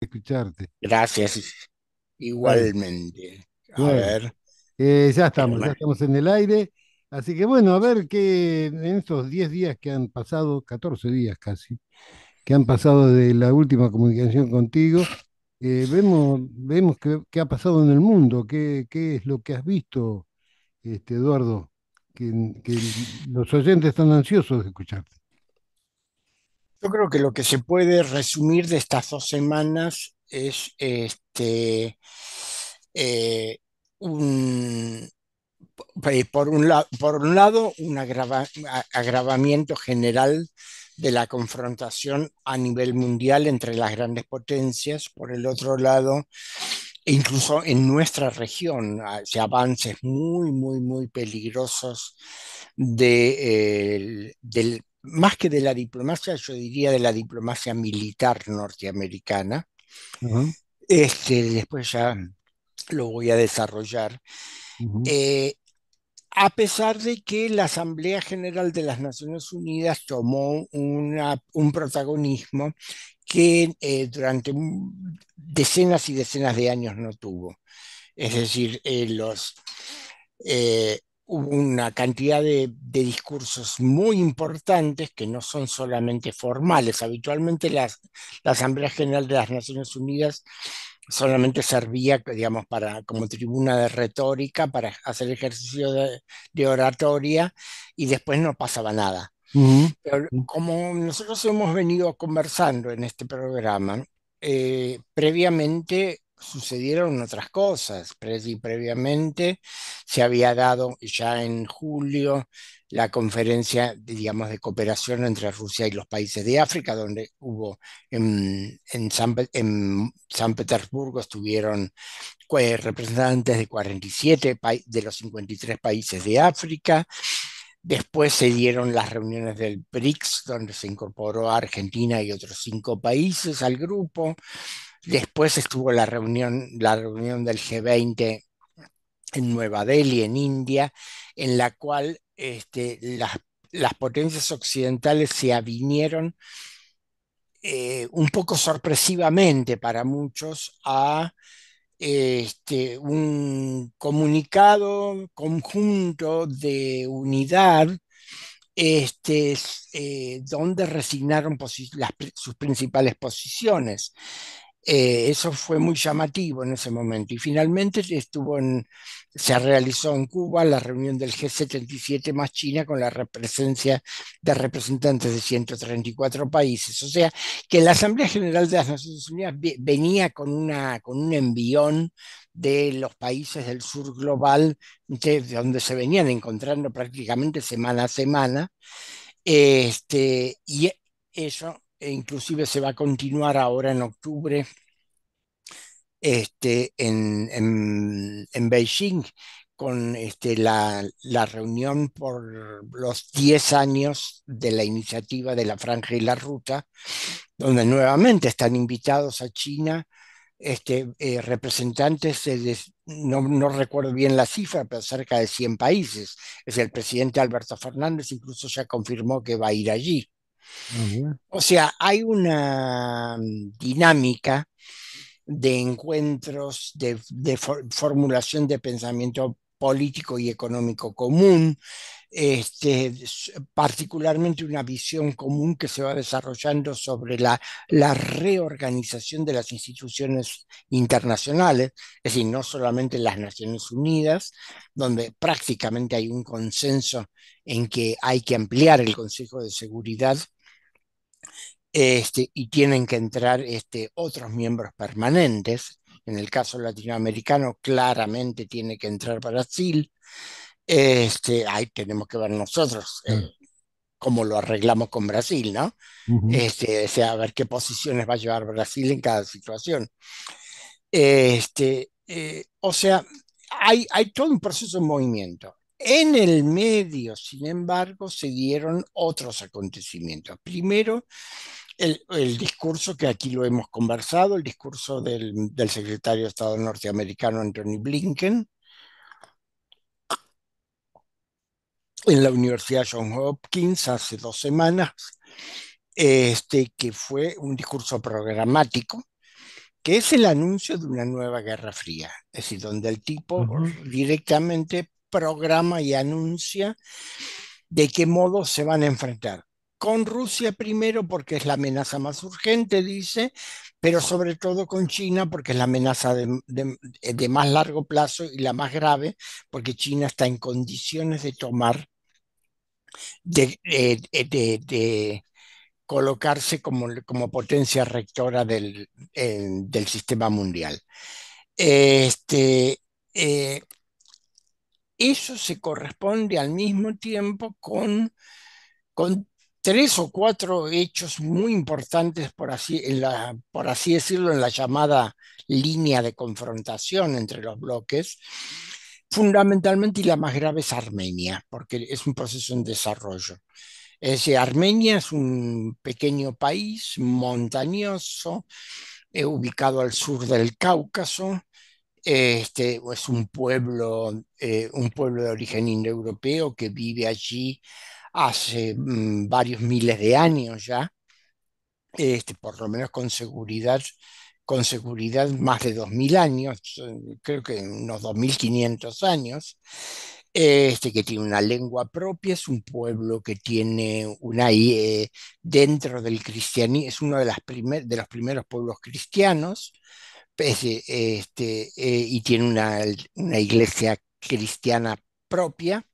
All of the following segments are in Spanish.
escucharte. Gracias, igualmente. A ver. Eh, ya estamos, ya estamos en el aire. Así que bueno, a ver qué en estos 10 días que han pasado, 14 días casi, que han pasado de la última comunicación contigo, eh, vemos, vemos qué, qué, ha pasado en el mundo, qué, qué es lo que has visto, este, Eduardo, que, que los oyentes están ansiosos de escucharte. Yo creo que lo que se puede resumir de estas dos semanas es este, eh, un, eh, por, un por un lado, un agravamiento general de la confrontación a nivel mundial entre las grandes potencias, por el otro lado, incluso en nuestra región, ah, avances muy, muy, muy peligrosos de, eh, del más que de la diplomacia, yo diría de la diplomacia militar norteamericana. este, después ya lo voy a desarrollar. Eh, a pesar de que la Asamblea General de las Naciones Unidas tomó un protagonismo que eh, durante decenas y decenas de años no tuvo. Es decir, eh, los, hubo una cantidad de, discursos muy importantes que no son solamente formales. Habitualmente la Asamblea General de las Naciones Unidas solamente servía, digamos, para, como tribuna de retórica, para hacer ejercicio de, oratoria y después no pasaba nada. Pero como nosotros hemos venido conversando en este programa, eh, previamente sucedieron otras cosas. previamente se había dado ya en julio la conferencia, digamos, de cooperación entre Rusia y los países de África, donde hubo en, en, San, Petersburgo estuvieron eh, representantes de 47 de los 53 países de África. Después se dieron las reuniones del BRICS, donde se incorporó a Argentina y otros cinco países al grupo. Después estuvo la reunión, la reunión del G20 en Nueva Delhi, en India, en la cual este, las, potencias occidentales se avinieron eh, un poco sorpresivamente para muchos a este, un comunicado conjunto de unidad este, eh, donde resignaron sus principales posiciones. Eh, eso fue muy llamativo en ese momento. Y finalmente estuvo se realizó en Cuba la reunión del G77 más China con la presencia de representantes de 134 países. O sea, que la Asamblea General de las Naciones Unidas venía con, una, con un envión de los países del sur global, de donde se venían encontrando prácticamente semana a semana. Este, y eso e inclusive se va a continuar ahora en octubre este, en, Beijing con este, la, reunión por los 10 años de la iniciativa de la Franja y la Ruta, donde nuevamente están invitados a China este, eh, representantes no, recuerdo bien la cifra, pero cerca de 100 países. Es el presidente Alberto Fernández incluso ya confirmó que va a ir allí. O sea, hay una dinámica de encuentros, de, formulación de pensamiento político y económico común, este, particularmente una visión común que se va desarrollando sobre la, reorganización de las instituciones internacionales, es decir, no solamente las Naciones Unidas, donde prácticamente hay un consenso en que hay que ampliar el Consejo de Seguridad. Este, y tienen que entrar este, otros miembros permanentes, en el caso latinoamericano claramente tiene que entrar Brasil, este, ahí tenemos que ver nosotros eh, cómo lo arreglamos con Brasil, ¿no? este, o sea, a ver qué posiciones va a llevar Brasil en cada situación. Este, eh, o sea, hay, hay todo un proceso en movimiento. En el medio, sin embargo, se dieron otros acontecimientos. Primero, el, discurso que aquí lo hemos conversado, el discurso del, secretario de Estado norteamericano Anthony Blinken en la Universidad Johns Hopkins hace dos semanas, este, que fue un discurso programático, que es el anuncio de una nueva Guerra Fría, es decir, donde el tipo directamente programa y anuncia de qué modo se van a enfrentar. Con Rusia primero porque es la amenaza más urgente, dice, pero sobre todo con China porque es la amenaza de, de, más largo plazo y la más grave, porque China está en condiciones de tomar, de, eh, de colocarse como, como, potencia rectora del, eh, del sistema mundial. Este, eh, eso se corresponde al mismo tiempo con, tres o cuatro hechos muy importantes, por así, por así decirlo, en la llamada línea de confrontación entre los bloques. Fundamentalmente, y la más grave es Armenia, porque es un proceso en desarrollo. Es decir, Armenia es un pequeño país montañoso, eh, ubicado al sur del Cáucaso, este, es un pueblo, eh, un pueblo de origen indoeuropeo que vive allí hace mm, varios miles de años ya, este, por lo menos con seguridad, con seguridad más de 2.000 años, eh, creo que unos 2.500 años, este, que tiene una lengua propia, es un pueblo que tiene una eh, dentro del cristianismo, es uno de, de los primeros pueblos cristianos, este, eh, y tiene una, iglesia cristiana propia,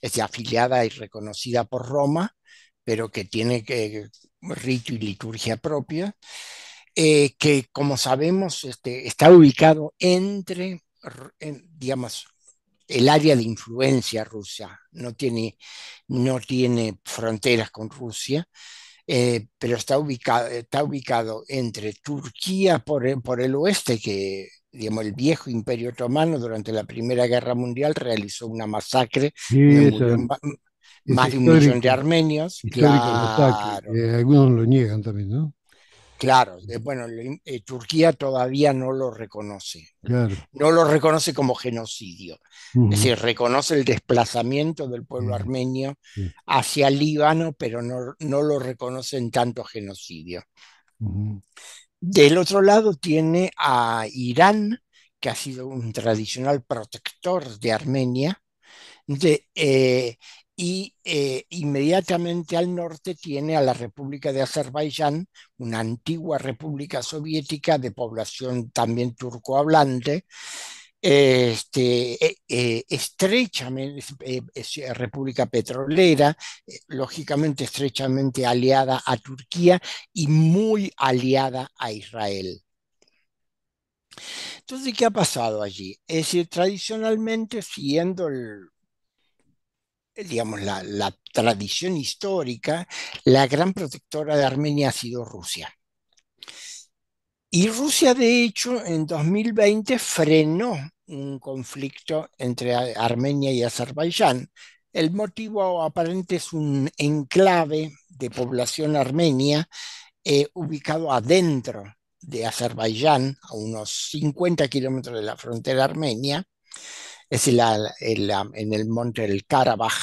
es afiliada y reconocida por Roma, pero que tiene que eh, rito y liturgia propia, eh, que como sabemos este, está ubicado entre, digamos, el área de influencia rusa, no tiene fronteras con Rusia, eh, pero está ubicado, está ubicado entre Turquía por el, por el oeste, que digamos, el viejo imperio otomano durante la Primera Guerra Mundial realizó una masacre. más de un millón de armenios. Eh, algunos lo niegan también, ¿no? Claro, bueno, eh, Turquía todavía no lo reconoce. No lo reconoce como genocidio. Es decir, reconoce el desplazamiento del pueblo armenio hacia Líbano, pero no, lo reconoce en tanto genocidio. Del otro lado tiene a Irán, que ha sido un tradicional protector de Armenia, de, eh, y eh, inmediatamente al norte tiene a la República de Azerbaiyán, una antigua república soviética de población también turcohablante, este, e, e, estrechamente, eh, eh, república petrolera, lógicamente estrechamente aliada a Turquía y muy aliada a Israel. Entonces, ¿qué ha pasado allí? Es decir, tradicionalmente, siendo el, digamos, la, tradición histórica, la gran protectora de Armenia ha sido Rusia. Y Rusia, de hecho, en 2020 frenó un conflicto entre Armenia y Azerbaiyán. El motivo aparente es un enclave de población armenia eh, ubicado adentro de Azerbaiyán, a unos 50 kilómetros de la frontera armenia, es la, en el monte del Karabaj,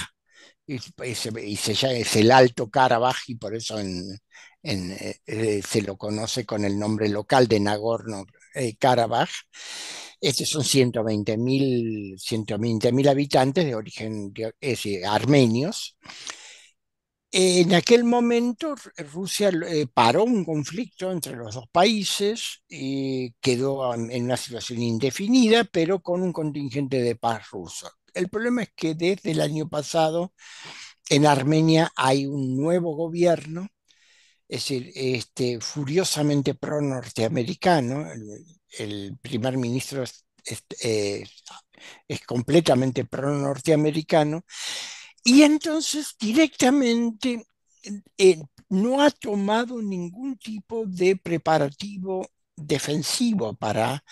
y, llama, es el Alto Karabaj, y por eso eh, eh, se lo conoce con el nombre local de Nagorno-Karabaj. Eh, Estos son 120.000 120 habitantes de origen ese armenios en aquel momento eh, Rusia eh, paró un conflicto entre los dos países, y eh, quedó en una situación indefinida, pero con un contingente de paz ruso. El problema es que desde el año pasado en Armenia hay un nuevo gobierno, es decir, este, furiosamente pro-norteamericano. El, primer ministro es completamente pro-norteamericano y entonces directamente eh, no ha tomado ningún tipo de preparativo defensivo para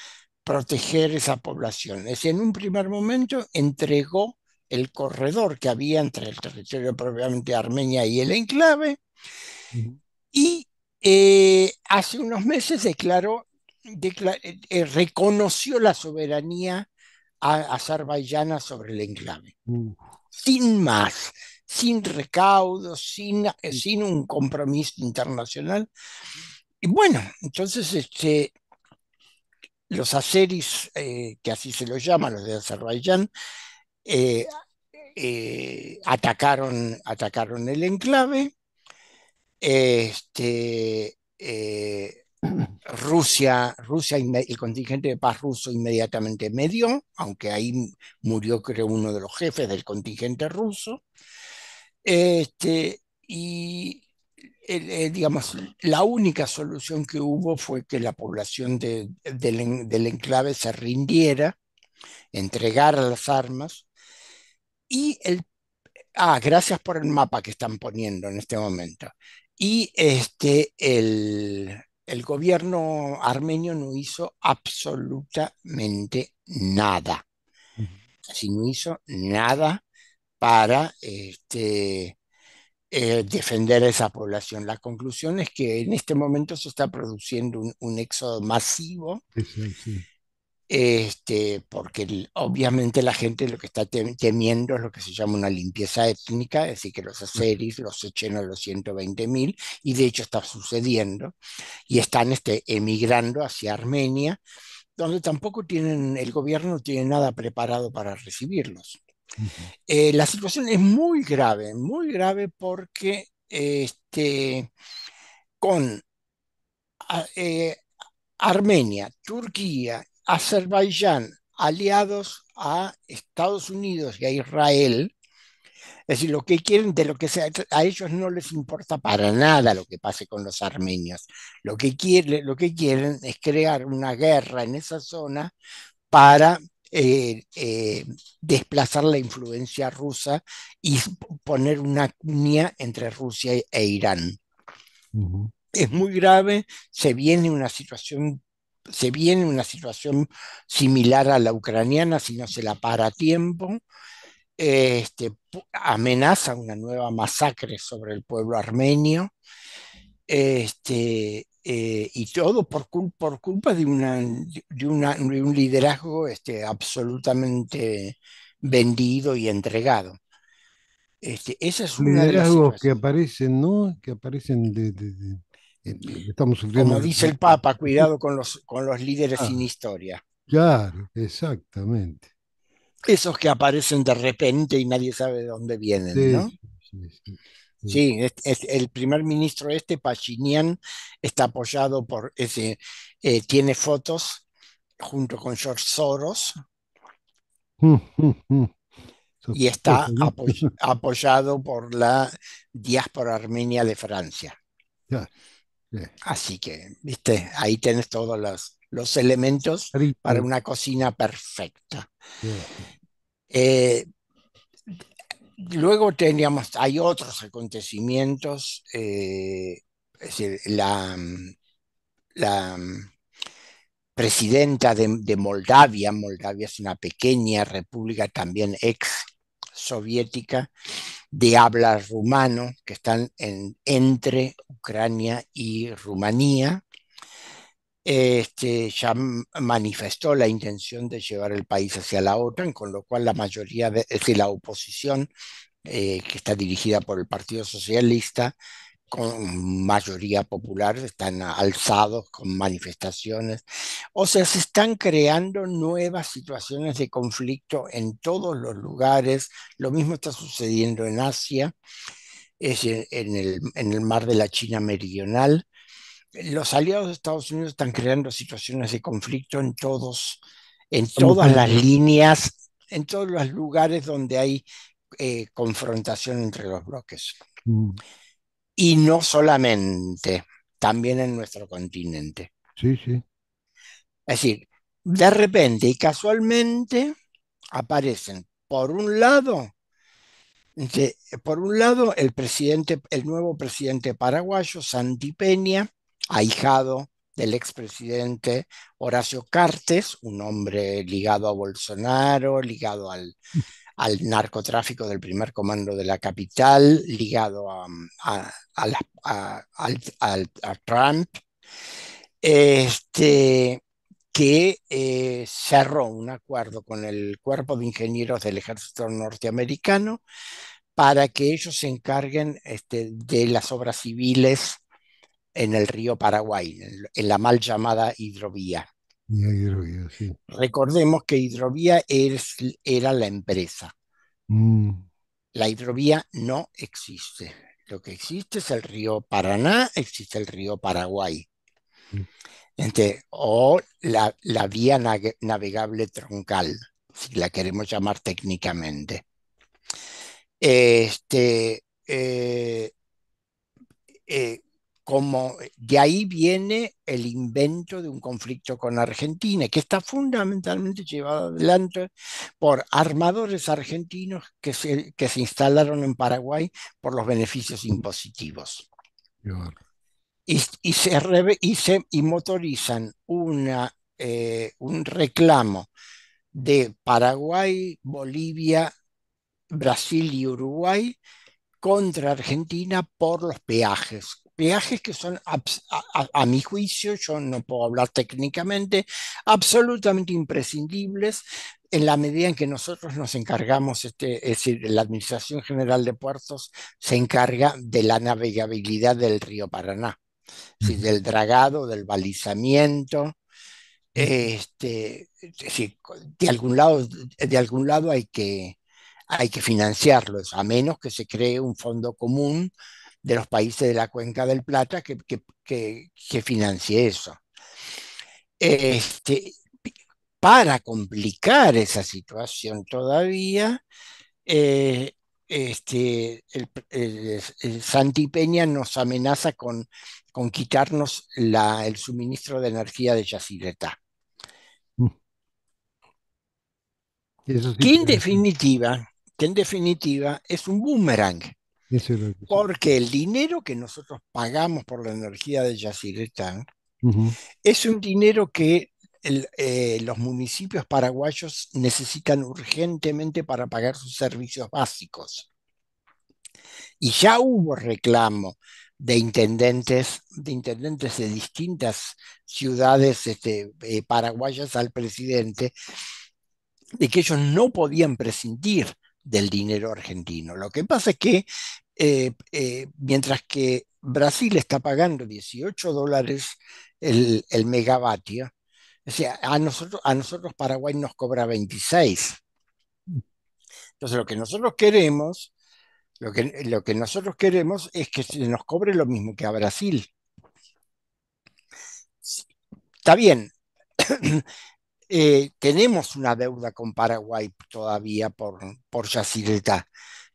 proteger esa población. Es en un primer momento entregó el corredor que había entre el territorio propiamente Armenia y el enclave y eh, hace unos meses declaró, eh, reconoció la soberanía a azerbaiyana sobre el enclave sin más, sin recaudos, sin, eh, sin un compromiso internacional. Y bueno, entonces este, los azeris, eh, que así se los llama, los de Azerbaiyán, eh, atacaron, atacaron el enclave. Este, Rusia, Rusia el contingente de paz ruso inmediatamente medio, aunque ahí murió creo uno de los jefes del contingente ruso. Este, y digamos, la única solución que hubo fue que la población del, del enclave se rindiera, entregara las armas y el... Ah, gracias por el mapa que están poniendo en este momento. Y este, el, el gobierno armenio no hizo absolutamente nada. Así no hizo nada para este, eh, defender a esa población. La conclusión es que en este momento se está produciendo un, éxodo masivo este, porque obviamente la gente lo que está temiendo es lo que se llama una limpieza étnica, es decir, que los azeris los echen a los 120.000, y de hecho está sucediendo, y están este, emigrando hacia Armenia, donde tampoco tienen, el gobierno no tiene nada preparado para recibirlos. Eh, la situación es muy grave, muy grave porque este, con... Eh, Armenia, Turquía Azerbaiyán aliados a Estados Unidos y a Israel, es decir, lo que quieren, de lo que sea, a ellos no les importa para nada lo que pase con los armenios. Lo que, lo que quieren es crear una guerra en esa zona para eh, eh, desplazar la influencia rusa y poner una cuña entre Rusia e Irán. Es muy grave, se viene una situación se viene una situación similar a la ucraniana si no se la para a tiempo. Este, amenaza una nueva masacre sobre el pueblo armenio. Este, eh, y todo por, por culpa de, una, un liderazgo este, absolutamente vendido y entregado. Este, esa es una liderazgos de las que aparecen, ¿no? Que aparecen de eh, eh, Como dice el Papa, cuidado con los, con los líderes ah. sin historia. Claro, exactamente. Esos que aparecen de repente y nadie sabe de dónde vienen, sí, ¿no? Sí, el primer ministro este, Pachinian, está apoyado por ese, eh, tiene fotos junto con George Soros. Mm, mm, mm. Y está apoyado por la diáspora armenia de Francia. Claro. Así que, viste, ahí tenés todos los, los elementos para una cocina perfecta. Eh, luego teníamos, hay otros acontecimientos, eh, es decir, la, la presidenta de, Moldavia, Moldavia es una pequeña república también ex soviética de habla rumano que están en, entre Ucrania y Rumanía. Este, ya manifestó la intención de llevar el país hacia la OTAN, con lo cual la mayoría de, la oposición eh, que está dirigida por el Partido Socialista con mayoría popular, están alzados con manifestaciones. O sea, se están creando nuevas situaciones de conflicto en todos los lugares. Lo mismo está sucediendo en Asia, es en, el, en el mar de la China meridional. Los aliados de Estados Unidos están creando situaciones de conflicto en todos, en todas las líneas, en todos los lugares donde hay eh, confrontación entre los bloques. Mm y no solamente, también en nuestro continente. Sí, sí. Es decir, de repente y casualmente aparecen, por un lado, por un lado, el presidente, el nuevo presidente paraguayo, Santi Peña, ahijado del expresidente Horacio Cartes, un hombre ligado a Bolsonaro, ligado al, al narcotráfico del primer comando de la capital, ligado a, mm, Trump, este, que eh, cerró un acuerdo con el cuerpo de ingenieros del ejército norteamericano para que ellos se encarguen este, de las obras civiles en el río Paraguay, en la mal llamada hidrovía. Recordemos que hidrovía es, era la empresa. Mm. La hidrovía no existe. Lo que existe es el río Paraná, existe el río Paraguay. Mm. entre o la, la vía navegable troncal, si la queremos llamar técnicamente. Este, eh, eh, como de ahí viene el invento de un conflicto con Argentina, que está fundamentalmente llevado adelante por armadores argentinos que se, instalaron en Paraguay por los beneficios impositivos. Y, se, y, motorizan una, eh, un reclamo de Paraguay, Bolivia, Brasil y Uruguay contra Argentina por los peajes, Viajes que son, a, mi juicio, yo no puedo hablar técnicamente, absolutamente imprescindibles en la medida en que nosotros nos encargamos, este, es decir, la Administración General de Puertos se encarga de la navegabilidad del río Paraná, del dragado, del balizamiento. Este, de algún lado, de algún lado hay, que, hay que financiarlo, a menos que se cree un fondo común de los países de la cuenca del Plata que, que, financie eso. Este, para complicar esa situación todavía, eh, este, el, Santi Peña nos amenaza con, con quitarnos la, el suministro de energía de Yacyretá. Mm. en, definitiva, que en definitiva es un boomerang porque el dinero que nosotros pagamos por la energía de Yacyretán es un dinero que eh, los municipios paraguayos necesitan urgentemente para pagar sus servicios básicos. Y ya hubo reclamo de intendentes, de intendentes de distintas ciudades este, eh, paraguayas al presidente, de que ellos no podían prescindir del dinero argentino. Lo que pasa es que eh, eh, mientras que Brasil está pagando 18 dólares el, megavatio, a nosotros, a nosotros Paraguay nos cobra 26. Entonces lo que nosotros queremos, lo que, lo que nosotros queremos es que se nos cobre lo mismo que a Brasil. Está bien, eh, tenemos una deuda con Paraguay todavía por, por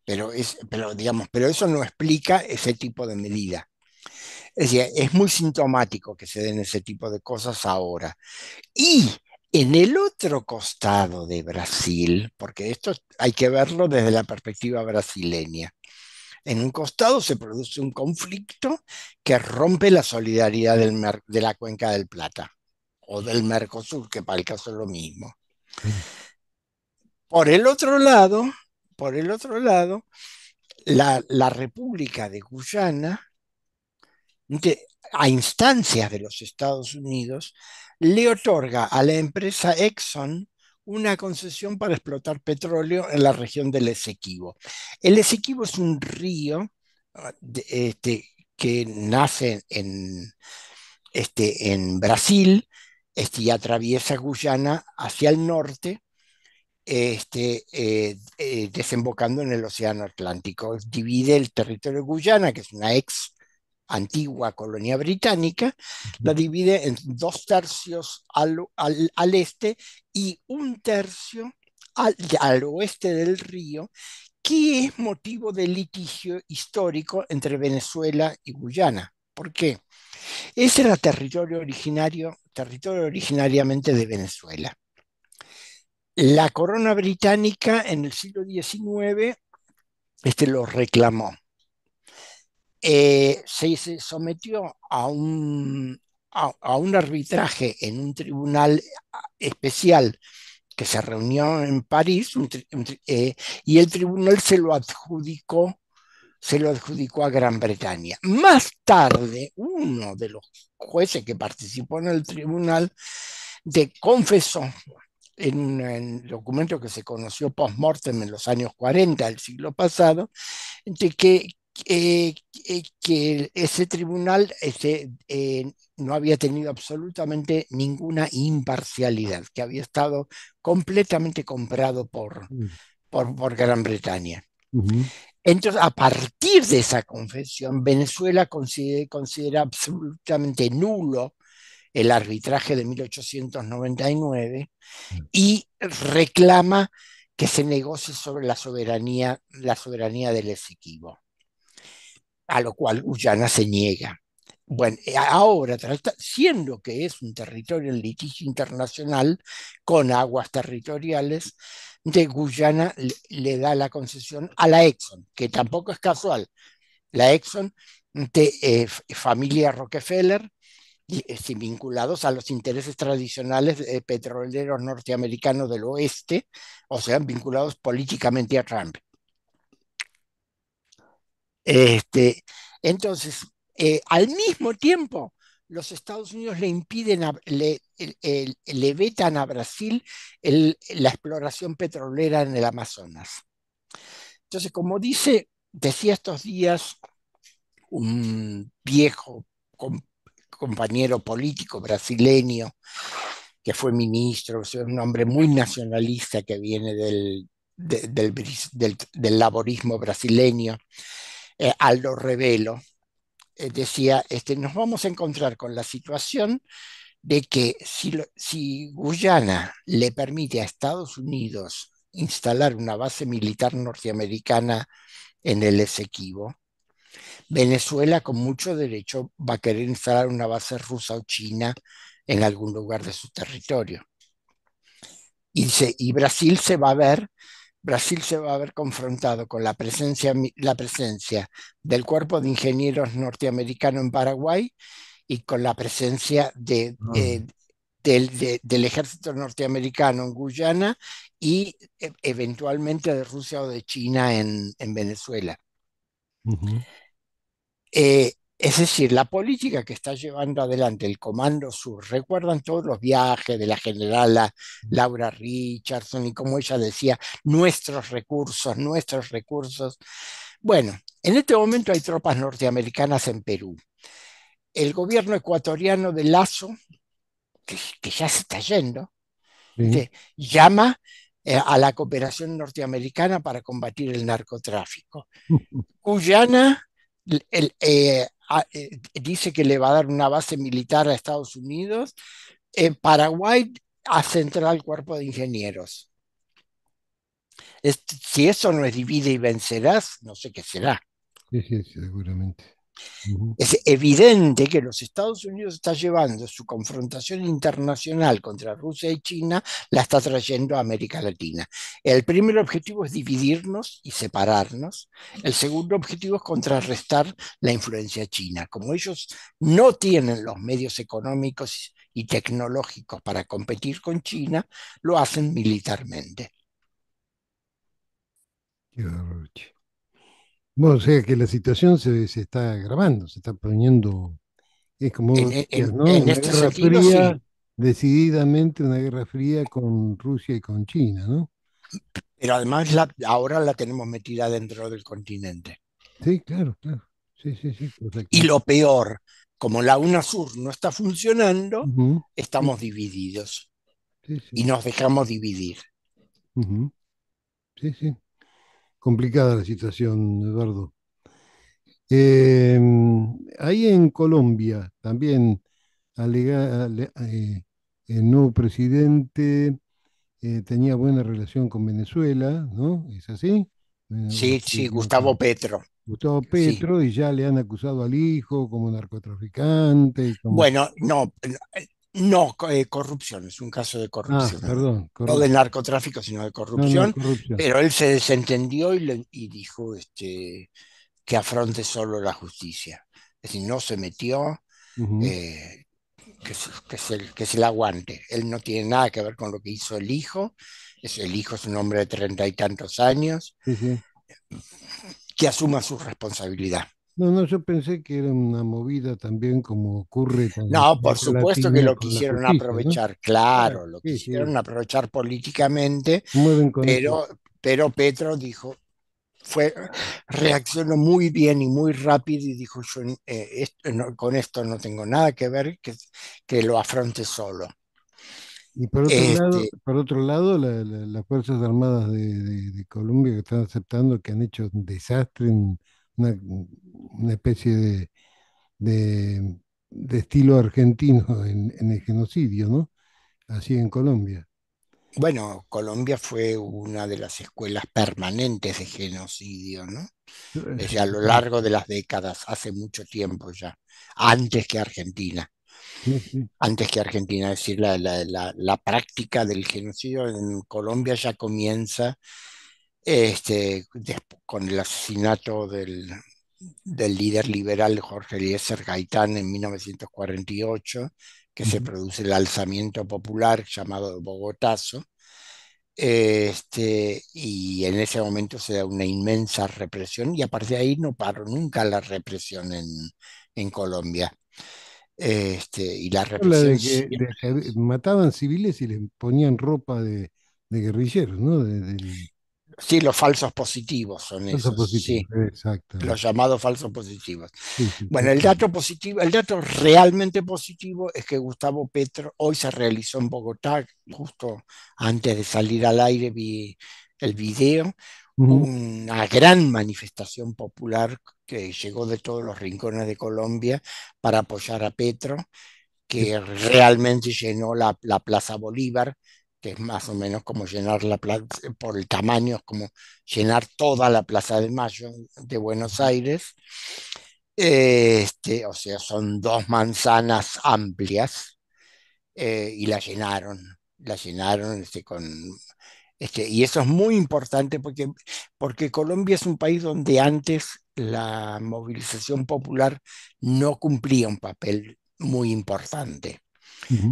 pero, es, pero, digamos, pero eso no explica ese tipo de medida. Es decir, es muy sintomático que se den ese tipo de cosas ahora. Y en el otro costado de Brasil, porque esto hay que verlo desde la perspectiva brasileña, en un costado se produce un conflicto que rompe la solidaridad de la cuenca del Plata o del Mercosur, que para el caso es lo mismo. Por el otro lado, por el otro lado, la, República de Guyana, a instancias de los Estados Unidos, le otorga a la empresa Exxon una concesión para explotar petróleo en la región del Esequibo. El Esequibo es un río ah, este, que nace en, este, en Brasil, y atraviesa Guyana hacia el norte, este, eh, eh, desembocando en el Océano Atlántico. Divide el territorio de Guyana, que es una ex antigua colonia británica, la divide en dos tercios al, este y un tercio al, al oeste del río, que es motivo de litigio histórico entre Venezuela y Guyana. ¿Por qué? Ese era territorio originario, territorio originariamente de Venezuela. La corona británica en el siglo XIX este, lo reclamó. Eh, se, sometió a un, arbitraje en un tribunal especial que se reunió en París eh, y el tribunal se lo adjudicó se lo adjudicó a Gran Bretaña. Más tarde, uno de los jueces que participó en el tribunal de confesó en un documento que se conoció post-mortem en los años 40 del siglo pasado, de que, eh, eh, ese tribunal eh, no había tenido absolutamente ninguna imparcialidad, que había estado completamente comprado por, mm. por, Gran Bretaña. Entonces, a partir de esa confesión, Venezuela considera, absolutamente nulo el arbitraje de 1899 mm. y reclama que se negocie sobre la soberanía, la soberanía del Esequibo, a lo cual Guyana se niega. Bueno, eh, ahora, siendo que es un territorio en litigio internacional con aguas territoriales, de Guyana le, da la concesión a la Exxon, que tampoco es casual. La Exxon de eh, familia Rockefeller, sin este, vinculados a los intereses tradicionales petroleros norteamericanos del oeste, o sea, vinculados políticamente a Trump. Este, entonces, eh, al mismo tiempo, los Estados Unidos le impiden, le, vetan a Brasil la exploración petrolera en el Amazonas. Entonces, como dice, decía estos días un viejo compañero político brasileño, que fue ministro, un hombre muy nacionalista que viene del, laborismo brasileño, eh, Aldo Revelo, eh, decía, este, nos vamos a encontrar con la situación de que si, si Guyana le permite a Estados Unidos instalar una base militar norteamericana en el Esequibo, Venezuela con mucho derecho va a querer instalar una base rusa o china en algún lugar de su territorio. Y, y Brasil se va a ver Brasil se va a ver confrontado con la presencia, la presencia del cuerpo de ingenieros norteamericano en Paraguay y con la presencia ah. eh, del, ejército norteamericano en Guyana y e, eventualmente de Rusia o de China en, Venezuela. Es decir, la política que está llevando adelante el Comando Sur, recuerdan todos los viajes de la general Laura Richardson y como ella decía, nuestros recursos, nuestros recursos. Bueno, en este momento hay tropas norteamericanas en Perú. El gobierno ecuatoriano de Lazo, que, ya se está yendo, llama eh, a la cooperación norteamericana para combatir el narcotráfico. Cuyana, el, eh, eh, dice que le va a dar una base militar a Estados Unidos, en Paraguay A el cuerpo de ingenieros. Este, si eso no es divide y vencerás, no sé qué será. Sí, sí, seguramente. Es evidente que los Estados Unidos está llevando su confrontación internacional contra Rusia y China, la está trayendo a América Latina. El primer objetivo es dividirnos y separarnos. El segundo objetivo es contrarrestar la influencia china. Como ellos no tienen los medios económicos y tecnológicos para competir con China, lo hacen militarmente. Bueno, o sea que la situación se, está agravando, se está poniendo, es como en, una este guerra fría, decididamente una guerra fría con Rusia y con China, ¿no? Pero además ahora la tenemos metida dentro del continente. Sí, claro, claro. y lo peor, como la UNASUR no está funcionando, estamos divididos. Y nos dejamos dividir. Sí, sí complicada la situación, Eduardo. Em, ahí en Colombia también eh, el nuevo presidente eh, tenía buena relación con Venezuela, ¿no? ¿Es así? Sí, sí, Gustavo Petro. Gustavo Petro y ya le han acusado al hijo como narcotraficante. Bueno, no, no, eh, corrupción, es un caso de ah, corrupción. perdón, No de narcotráfico, sino de corrupción, Pero él se desentendió y, le, dijo este, que afronte solo la justicia. Es decir, no se metió, eh, que, se, que la aguante. Él no tiene nada que ver con lo que hizo el hijo. Es, el hijo es un hombre de treinta y tantos años, que asuma su responsabilidad. No, no, yo pensé que era una movida también como ocurre con... No, por supuesto que lo quisieron aprovechar, claro, lo quisieron aprovechar políticamente, pero, pero Petro dijo, fue, reaccionó muy bien y muy rápido y dijo, yo eh, con esto no tengo nada que ver, que, que lo afronte solo. Y por otro lado, este por otro lado las Fuerzas Armadas de, de Colombia que están aceptando que han hecho un desastre en una, especie de, de, estilo argentino en, en el genocidio, ¿no? Así en Colombia. Bueno, Colombia fue una de las escuelas permanentes de genocidio, ¿no? Eh, Desde a lo largo de las décadas, hace mucho tiempo ya, antes que Argentina. Antes que Argentina, es decir, la, la, práctica del genocidio en Colombia ya comienza este, con el asesinato del, líder liberal Jorge Eliezer Gaitán en 1948, que se produce el alzamiento popular llamado Bogotazo. Este, y en ese momento se da una inmensa represión y a partir de ahí no paró nunca la represión en, Colombia. Este, y la mataban civiles y les ponían ropa de, guerrilleros, ¿no? Sí, los falsos positivos son esos. Los llamados falsos positivos. bueno, el dato positivo, el dato realmente positivo es que Gustavo Petro hoy se realizó en Bogotá, justo antes de salir al aire vi el video, una gran manifestación popular que llegó de todos los rincones de Colombia para apoyar a Petro, que realmente llenó la, la Plaza Bolívar que es más o menos como llenar la plaza, eh, por el tamaño, es como llenar toda la Plaza de Mayo de Buenos Aires. Este, o sea, son dos manzanas amplias eh, y la llenaron, la llenaron este, con... Este, y eso es muy importante porque, porque Colombia es un país donde antes la movilización popular no cumplía un papel muy importante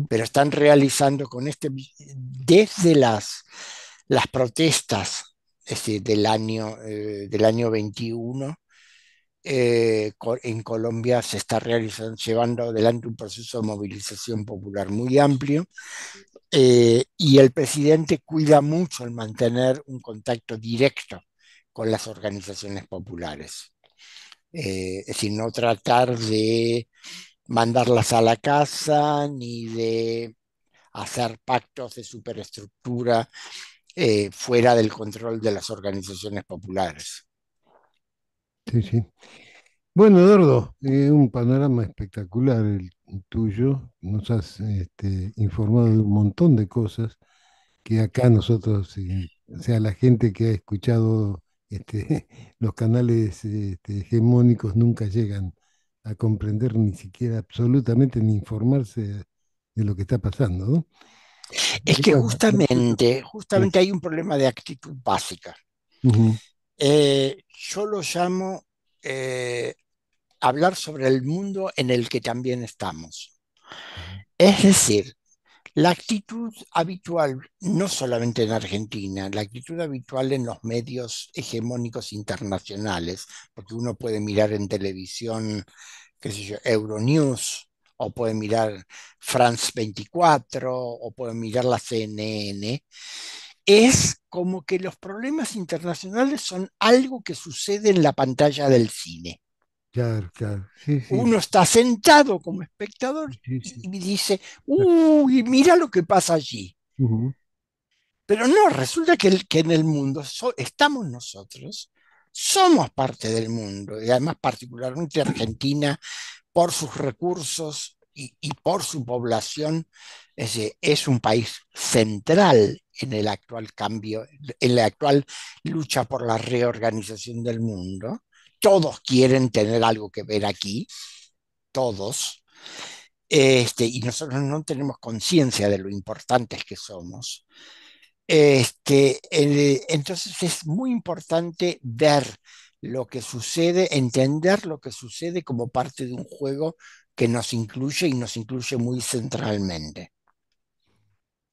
pero están realizando con este, desde las, las protestas del, año, eh, del año 21, eh, en Colombia se está realizando, llevando adelante un proceso de movilización popular muy amplio eh, y el presidente cuida mucho el mantener un contacto directo con las organizaciones populares. Eh, es decir, no tratar de mandarlas a la casa, ni de hacer pactos de superestructura eh, fuera del control de las organizaciones populares. Sí, sí. Bueno, Eduardo, eh, un panorama espectacular el tuyo. Nos has este, informado de un montón de cosas que acá nosotros, eh, o sea, la gente que ha escuchado este, los canales este, hegemónicos nunca llegan a comprender ni siquiera absolutamente ni informarse de lo que está pasando. Es que justamente, justamente hay un problema de actitud básica. Eh, yo lo llamo eh, hablar sobre el mundo en el que también estamos. Es decir, la actitud habitual, no solamente en Argentina, la actitud habitual en los medios hegemónicos internacionales, porque uno puede mirar en televisión, qué sé yo, Euronews, o puede mirar France 24, o puede mirar la CNN, es como que los problemas internacionales son algo que sucede en la pantalla del cine. Uno está sentado como espectador y dice, uy, mira lo que pasa allí. Pero no, resulta que, el, que en el mundo estamos nosotros, somos parte del mundo, y además particularmente Argentina, por sus recursos y, por su población, es un país central en el actual cambio, en la actual lucha por la reorganización del mundo todos quieren tener algo que ver aquí, todos, este, y nosotros no tenemos conciencia de lo importantes que somos. Este, entonces es muy importante ver lo que sucede, entender lo que sucede como parte de un juego que nos incluye y nos incluye muy centralmente.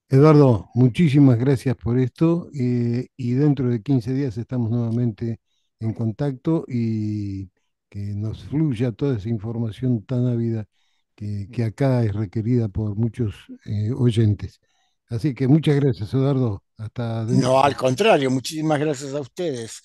Eduardo, muchísimas gracias por esto eh, y dentro de 15 días estamos nuevamente en contacto y que nos fluya toda esa información tan ávida que, acá es requerida por muchos eh, oyentes. Así que muchas gracias, Eduardo. Hasta No, al contrario, muchísimas gracias a ustedes.